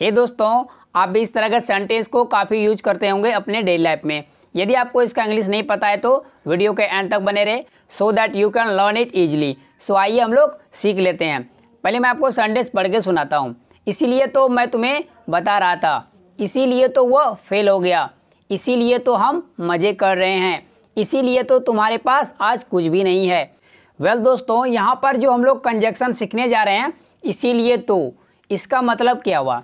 हे दोस्तों आप भी इस तरह के सेंटेंस को काफ़ी यूज करते होंगे अपने डेली लाइफ में यदि आपको इसका इंग्लिश नहीं पता है तो वीडियो के एंड तक बने रहे so that you can learn it easily so आइए हम लोग सीख लेते हैं पहले मैं आपको सेंटेंस पढ़ के सुनाता हूँ इसीलिए तो मैं तुम्हें बता रहा था इसीलिए तो वह फेल हो गया इसीलिए तो हम मज़े कर रहे हैं इसीलिए तो तुम्हारे पास आज कुछ भी नहीं है वेल well, दोस्तों यहाँ पर जो हम लोग कंजक्शन सीखने जा रहे हैं इसीलिए तो इसका मतलब क्या हुआ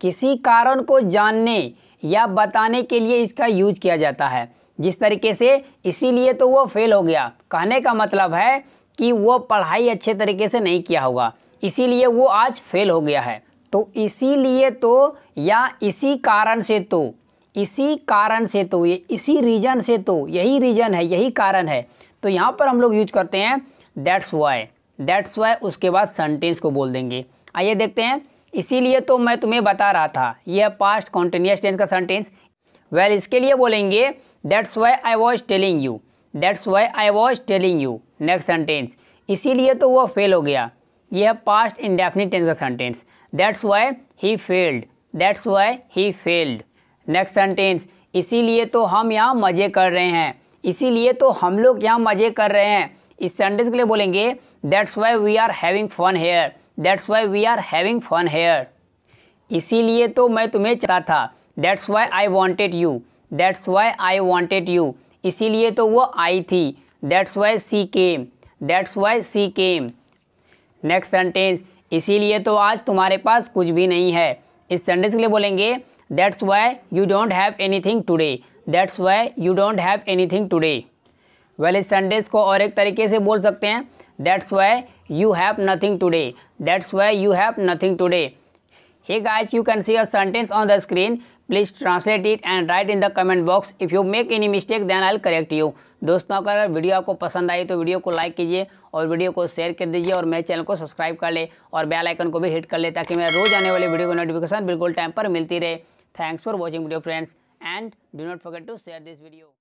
किसी कारण को जानने या बताने के लिए इसका यूज किया जाता है जिस तरीके से इसीलिए तो वो फेल हो गया कहने का मतलब है कि वो पढ़ाई अच्छे तरीके से नहीं किया होगा इसीलिए वो आज फेल हो गया है तो इसीलिए तो या इसी कारण से तो इसी कारण से तो ये इसी रीज़न से तो यही रीज़न है यही कारण है तो यहाँ पर हम लोग यूज करते हैं दैट्स वाई दैट्स वाई उसके बाद सेंटेंस को बोल देंगे आइए देखते हैं इसीलिए तो मैं तुम्हें बता रहा था यह पास्ट कॉन्टिन्यूस टेंस का सेंटेंस वेल इसके लिए बोलेंगे that's why I was telling you that's why I was telling you next sentence इसीलिए तो वह फेल हो गया यह पास्ट इंडेफिनिट टेंस का sentence that's why he failed that's why he failed next sentence इसीलिए तो हम यहाँ मज़े कर रहे हैं इसीलिए तो हम लोग यहाँ मज़े कर रहे हैं इस सेंटेंस के लिए बोलेंगे that's why we are having fun here that's why we are having fun here इसीलिए तो मैं तुम्हें चाहता था that's why I wanted you that's why I wanted you इसीलिए तो वो आई थी that's why she came that's why she came next sentence इसीलिए तो आज तुम्हारे पास कुछ भी नहीं है इस सेंटेंस के लिए बोलेंगे that's why you don't have anything today that's why you don't have anything today well इस सेंटेंस को और एक तरीके से बोल सकते हैं that's why you have nothing today that's why you have nothing today hey guys you can see a sentence on the screen please translate it and write in the comment box if you make any mistake then I correct you दोस्तों अगर video आपको पसंद आई तो video को like कीजिए और video को share कर दीजिए और मेरे चैनल को सब्सक्राइब कर ले और बेल आइकन को भी हिट कर ले ताकि मेरा रोज आने वाले वीडियो को नोटिफिकेशन बिल्कुल टाइम पर मिलती रहे thanks for watching video friends and do not forget to share this video